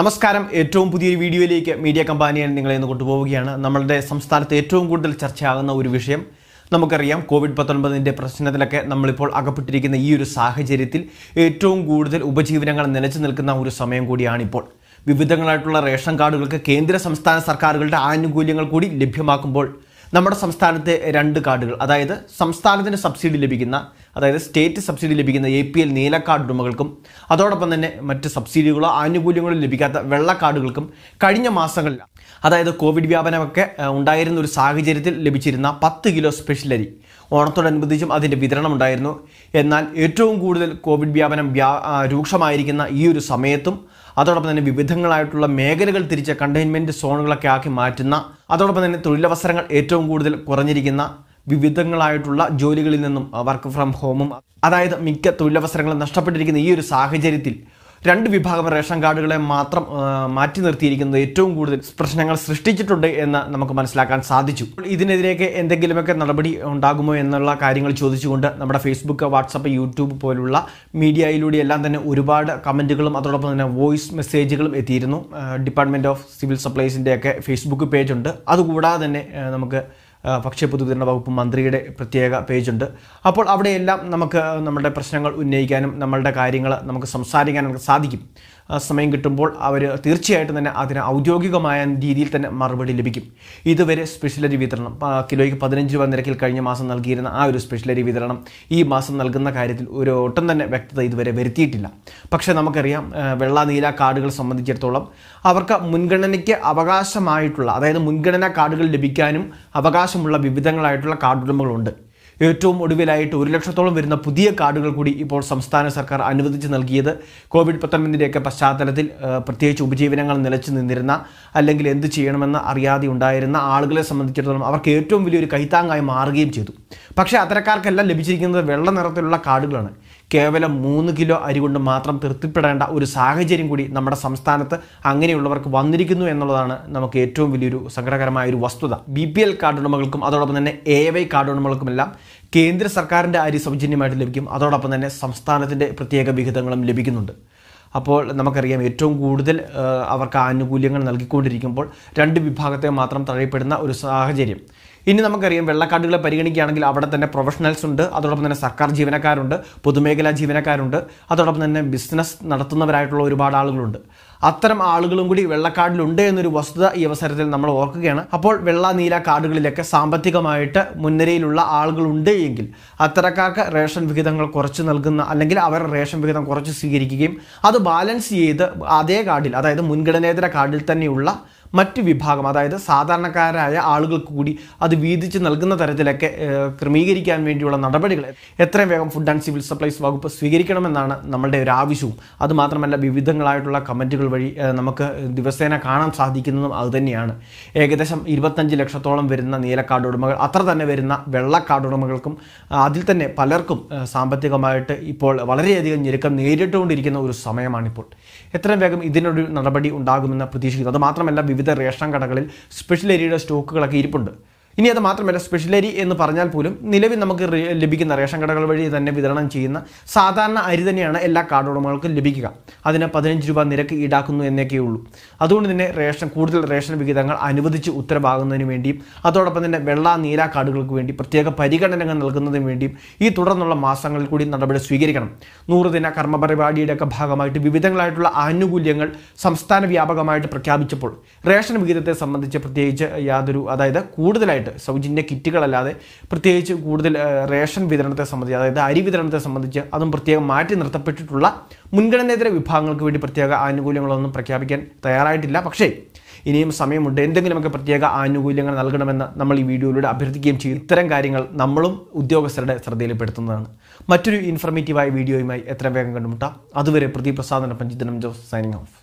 നമസ്കാരം ഏറ്റവും പുതിയൊരു വീഡിയോയിലേക്ക് മീഡിയ കമ്പാനിയൻ നിങ്ങളെ ഇന്ന് കൊണ്ടുപോവുകയാണ് നമ്മളുടെ സംസ്ഥാനത്ത് ഏറ്റവും കൂടുതൽ ചർച്ചയാകുന്ന ഒരു വിഷയം നമുക്കറിയാം കോവിഡ് പത്തൊൻപതിൻ്റെ പ്രശ്നത്തിലൊക്കെ നമ്മളിപ്പോൾ അകപ്പെട്ടിരിക്കുന്ന ഈ ഒരു സാഹചര്യത്തിൽ ഏറ്റവും കൂടുതൽ ഉപജീവനങ്ങൾ നിലച്ചു നിൽക്കുന്ന ഒരു സമയം കൂടിയാണിപ്പോൾ വിവിധങ്ങളായിട്ടുള്ള റേഷൻ കാർഡുകൾക്ക് കേന്ദ്ര സംസ്ഥാന സർക്കാരുകളുടെ ആനുകൂല്യങ്ങൾ കൂടി ലഭ്യമാക്കുമ്പോൾ നമ്മുടെ സംസ്ഥാനത്തെ രണ്ട് കാർഡുകൾ അതായത് സംസ്ഥാനത്തിന് സബ്സിഡി ലഭിക്കുന്ന അതായത് സ്റ്റേറ്റ് സബ്സിഡി ലഭിക്കുന്ന എ പി എൽ നീല കാർഡ് ഉടമകൾക്കും അതോടൊപ്പം തന്നെ മറ്റ് സബ്സിഡികളോ ആനുകൂല്യങ്ങളോ ലഭിക്കാത്ത വെള്ള കാർഡുകൾക്കും കഴിഞ്ഞ മാസങ്ങളിൽ അതായത് കോവിഡ് വ്യാപനമൊക്കെ ഉണ്ടായിരുന്ന ഒരു സാഹചര്യത്തിൽ ലഭിച്ചിരുന്ന പത്ത് കിലോ സ്പെഷ്യൽ അരി ഓണത്തോടനുബന്ധിച്ചും അതിൻ്റെ വിതരണം ഉണ്ടായിരുന്നു എന്നാൽ ഏറ്റവും കൂടുതൽ കോവിഡ് വ്യാപനം രൂക്ഷമായിരിക്കുന്ന ഈ ഒരു സമയത്തും അതോടൊപ്പം തന്നെ വിവിധങ്ങളായിട്ടുള്ള മേഖലകൾ തിരിച്ച് കണ്ടെയ്ൻമെൻറ്റ് സോണുകളൊക്കെ ആക്കി മാറ്റുന്ന അതോടൊപ്പം തന്നെ തൊഴിലവസരങ്ങൾ ഏറ്റവും കൂടുതൽ കുറഞ്ഞിരിക്കുന്ന വിവിധങ്ങളായിട്ടുള്ള ജോലികളിൽ നിന്നും വർക്ക് ഫ്രം ഹോമും അതായത് മിക്ക തൊഴിലവസരങ്ങളും നഷ്ടപ്പെട്ടിരിക്കുന്ന ഈ ഒരു സാഹചര്യത്തിൽ രണ്ട് വിഭാഗം റേഷൻ കാർഡുകളെ മാത്രം മാറ്റി നിർത്തിയിരിക്കുന്നത് ഏറ്റവും കൂടുതൽ പ്രശ്നങ്ങൾ സൃഷ്ടിച്ചിട്ടുണ്ട് എന്ന് നമുക്ക് മനസ്സിലാക്കാൻ സാധിച്ചു ഇതിനെതിരെയൊക്കെ എന്തെങ്കിലുമൊക്കെ നടപടി ഉണ്ടാകുമോ എന്നുള്ള കാര്യങ്ങൾ ചോദിച്ചുകൊണ്ട് നമ്മുടെ ഫേസ്ബുക്ക് വാട്സപ്പ് യൂട്യൂബ് പോലുള്ള എല്ലാം തന്നെ ഒരുപാട് കമൻറ്റുകളും അതോടൊപ്പം തന്നെ വോയിസ് മെസ്സേജുകളും എത്തിയിരുന്നു ഡിപ്പാർട്ട്മെൻറ്റ് ഓഫ് സിവിൽ സപ്ലൈസിൻ്റെയൊക്കെ ഫേസ്ബുക്ക് പേജുണ്ട് അതുകൂടാതെ തന്നെ നമുക്ക് ഭക്ഷ്യ പൊതുവിതരണ വകുപ്പ് മന്ത്രിയുടെ പ്രത്യേക പേജുണ്ട് അപ്പോൾ അവിടെയെല്ലാം നമുക്ക് നമ്മുടെ പ്രശ്നങ്ങൾ ഉന്നയിക്കാനും നമ്മളുടെ കാര്യങ്ങൾ നമുക്ക് സംസാരിക്കാനും സാധിക്കും സമയം കിട്ടുമ്പോൾ അവർ തീർച്ചയായിട്ടും തന്നെ അതിന് ഔദ്യോഗികമായ രീതിയിൽ തന്നെ മറുപടി ലഭിക്കും ഇതുവരെ സ്പെഷ്യലരി വിതരണം കിലോയ്ക്ക് പതിനഞ്ച് രൂപ നിരക്കിൽ കഴിഞ്ഞ മാസം നൽകിയിരുന്ന ആ ഒരു സ്പെഷ്യലരി വിതരണം ഈ മാസം നൽകുന്ന കാര്യത്തിൽ ഒരു ഒട്ടും തന്നെ വ്യക്തത ഇതുവരെ വരുത്തിയിട്ടില്ല പക്ഷേ നമുക്കറിയാം വെള്ള നീല കാർഡുകൾ സംബന്ധിച്ചിടത്തോളം അവർക്ക് മുൻഗണനയ്ക്ക് അവകാശമായിട്ടുള്ള അതായത് മുൻഗണനാ കാർഡുകൾ ലഭിക്കാനും അവകാശം അവകാശമുള്ള വിവിധങ്ങളായിട്ടുള്ള ഉടമകളുണ്ട് ഏറ്റവും ഒടുവിലായിട്ട് ഒരു ലക്ഷത്തോളം വരുന്ന പുതിയ കാർഡുകൾ കൂടി ഇപ്പോൾ സംസ്ഥാന സർക്കാർ അനുവദിച്ച് നൽകിയത് കോവിഡ് പത്തൊൻപതിൻ്റെയൊക്കെ പശ്ചാത്തലത്തിൽ പ്രത്യേകിച്ച് ഉപജീവനങ്ങൾ നിലച്ചു നിന്നിരുന്ന അല്ലെങ്കിൽ എന്ത് ചെയ്യണമെന്ന് അറിയാതെ ഉണ്ടായിരുന്ന ആളുകളെ സംബന്ധിച്ചിടത്തോളം അവർക്ക് ഏറ്റവും വലിയൊരു കൈത്താങ്ങായി മാറുകയും ചെയ്തു പക്ഷേ അത്തരക്കാർക്കെല്ലാം ലഭിച്ചിരിക്കുന്നത് വെള്ള നിറത്തിലുള്ള കാർഡുകളാണ് കേവലം മൂന്ന് കിലോ അരി കൊണ്ട് മാത്രം തൃപ്തിപ്പെടേണ്ട ഒരു സാഹചര്യം കൂടി നമ്മുടെ സംസ്ഥാനത്ത് അങ്ങനെയുള്ളവർക്ക് വന്നിരിക്കുന്നു എന്നുള്ളതാണ് നമുക്ക് ഏറ്റവും വലിയൊരു സങ്കടകരമായ ഒരു വസ്തുത ബി പി എൽ കാർഡ് ഉടമകൾക്കും അതോടൊപ്പം തന്നെ എ വൈ കാർഡ് ഉടമകൾക്കുമെല്ലാം കേന്ദ്ര സർക്കാരിൻ്റെ അരി സൗജന്യമായിട്ട് ലഭിക്കും അതോടൊപ്പം തന്നെ സംസ്ഥാനത്തിൻ്റെ പ്രത്യേക വിഹിതങ്ങളും ലഭിക്കുന്നുണ്ട് അപ്പോൾ നമുക്കറിയാം ഏറ്റവും കൂടുതൽ അവർക്ക് ആനുകൂല്യങ്ങൾ നൽകിക്കൊണ്ടിരിക്കുമ്പോൾ രണ്ട് വിഭാഗത്തെ മാത്രം തഴയപ്പെടുന്ന ഒരു സാഹചര്യം ഇനി നമുക്കറിയാം വെള്ളക്കാടുകളെ പരിഗണിക്കുകയാണെങ്കിൽ അവിടെ തന്നെ പ്രൊഫഷണൽസ് ഉണ്ട് അതോടൊപ്പം തന്നെ സർക്കാർ ജീവനക്കാരുണ്ട് പൊതുമേഖലാ ജീവനക്കാരുണ്ട് അതോടൊപ്പം തന്നെ ബിസിനസ് നടത്തുന്നവരായിട്ടുള്ള ഒരുപാട് ആളുകളുണ്ട് അത്തരം ആളുകളും കൂടി വെള്ളക്കാടിലുണ്ട് എന്നൊരു വസ്തുത ഈ അവസരത്തിൽ നമ്മൾ ഓർക്കുകയാണ് അപ്പോൾ വെള്ള നീല കാർഡുകളിലൊക്കെ സാമ്പത്തികമായിട്ട് മുൻനിരയിലുള്ള ആളുകളുണ്ട് എങ്കിൽ അത്തരക്കാർക്ക് റേഷൻ വിഹിതങ്ങൾ കുറച്ച് നൽകുന്ന അല്ലെങ്കിൽ അവർ റേഷൻ വിഹിതം കുറച്ച് സ്വീകരിക്കുകയും അത് ബാലൻസ് ചെയ്ത് അതേ കാർഡിൽ അതായത് മുൻഗണനേതര കാർഡിൽ തന്നെയുള്ള മറ്റ് വിഭാഗം അതായത് സാധാരണക്കാരായ ആളുകൾക്ക് കൂടി അത് വീതിച്ച് നൽകുന്ന തരത്തിലൊക്കെ ക്രമീകരിക്കാൻ വേണ്ടിയുള്ള നടപടികൾ എത്രയും വേഗം ഫുഡ് ആൻഡ് സിവിൽ സപ്ലൈസ് വകുപ്പ് സ്വീകരിക്കണമെന്നാണ് നമ്മളുടെ ഒരു ആവശ്യവും അതുമാത്രമല്ല വിവിധങ്ങളായിട്ടുള്ള കമൻറ്റുകൾ വഴി നമുക്ക് ദിവസേന കാണാൻ സാധിക്കുന്നതും അതുതന്നെയാണ് ഏകദേശം ഇരുപത്തഞ്ച് ലക്ഷത്തോളം വരുന്ന നീലക്കാർഡ് ഉടമകൾ അത്ര തന്നെ വരുന്ന വെള്ളക്കാർഡ് ഉടമകൾക്കും അതിൽ തന്നെ പലർക്കും സാമ്പത്തികമായിട്ട് ഇപ്പോൾ വളരെയധികം ഞെരുക്കം നേരിട്ടുകൊണ്ടിരിക്കുന്ന ഒരു സമയമാണിപ്പോൾ എത്രയും വേഗം ഇതിനൊരു നടപടി ഉണ്ടാകുമെന്ന് പ്രതീക്ഷിക്കുന്നു അതുമാത്രമല്ല വിവിധ വിവിധ റേഷൻ കടകളിൽ സ്പെഷ്യൽ ഏരിയയുടെ സ്റ്റോക്കുകളൊക്കെ ഇരിപ്പുണ്ട് ഇനി അത് മാത്രമല്ല സ്പെഷ്യലരി എന്ന് പറഞ്ഞാൽ പോലും നിലവിൽ നമുക്ക് ലഭിക്കുന്ന റേഷൻ കടകൾ വഴി തന്നെ വിതരണം ചെയ്യുന്ന സാധാരണ അരി തന്നെയാണ് എല്ലാ കാർഡ് ഉടമകൾക്കും ലഭിക്കുക അതിന് പതിനഞ്ച് രൂപ നിരക്ക് ഈടാക്കുന്നു എന്നൊക്കെ ഉള്ളൂ അതുകൊണ്ട് തന്നെ റേഷൻ കൂടുതൽ റേഷൻ വിഹിതങ്ങൾ അനുവദിച്ച് ഉത്തരവാകുന്നതിന് വേണ്ടിയും അതോടൊപ്പം തന്നെ വെള്ള നീല കാർഡുകൾക്ക് വേണ്ടി പ്രത്യേക പരിഗണനകൾ നൽകുന്നതിന് വേണ്ടിയും ഈ തുടർന്നുള്ള മാസങ്ങളിൽ കൂടി നടപടി സ്വീകരിക്കണം ദിന കർമ്മ പരിപാടിയുടെയൊക്കെ ഭാഗമായിട്ട് വിവിധങ്ങളായിട്ടുള്ള ആനുകൂല്യങ്ങൾ സംസ്ഥാന വ്യാപകമായിട്ട് പ്രഖ്യാപിച്ചപ്പോൾ റേഷൻ വിഹിതത്തെ സംബന്ധിച്ച് പ്രത്യേകിച്ച് യാതൊരു അതായത് കൂടുതലായിട്ട് ആയിട്ട് സൗജന്യ കിറ്റുകളല്ലാതെ പ്രത്യേകിച്ച് കൂടുതൽ റേഷൻ വിതരണത്തെ സംബന്ധിച്ച് അതായത് അരി വിതരണത്തെ സംബന്ധിച്ച് അതും പ്രത്യേകം മാറ്റി നിർത്തപ്പെട്ടിട്ടുള്ള മുൻഗണനേതര വിഭാഗങ്ങൾക്ക് വേണ്ടി പ്രത്യേക ആനുകൂല്യങ്ങളൊന്നും പ്രഖ്യാപിക്കാൻ തയ്യാറായിട്ടില്ല പക്ഷേ ഇനിയും സമയമുണ്ട് എന്തെങ്കിലുമൊക്കെ പ്രത്യേക ആനുകൂല്യങ്ങൾ നൽകണമെന്ന് നമ്മൾ ഈ വീഡിയോയിലൂടെ അഭ്യർത്ഥിക്കുകയും ചെയ്യും ഇത്തരം കാര്യങ്ങൾ നമ്മളും ഉദ്യോഗസ്ഥരുടെ ശ്രദ്ധയിൽപ്പെടുത്തുന്നതാണ് മറ്റൊരു ഇൻഫർമേറ്റീവായ വീഡിയോയുമായി എത്ര വേഗം കണ്ടുമുട്ടാം അതുവരെ പ്രദീപ് പഞ്ചിതനം ജോസ് സൈനിങ് ഓഫ്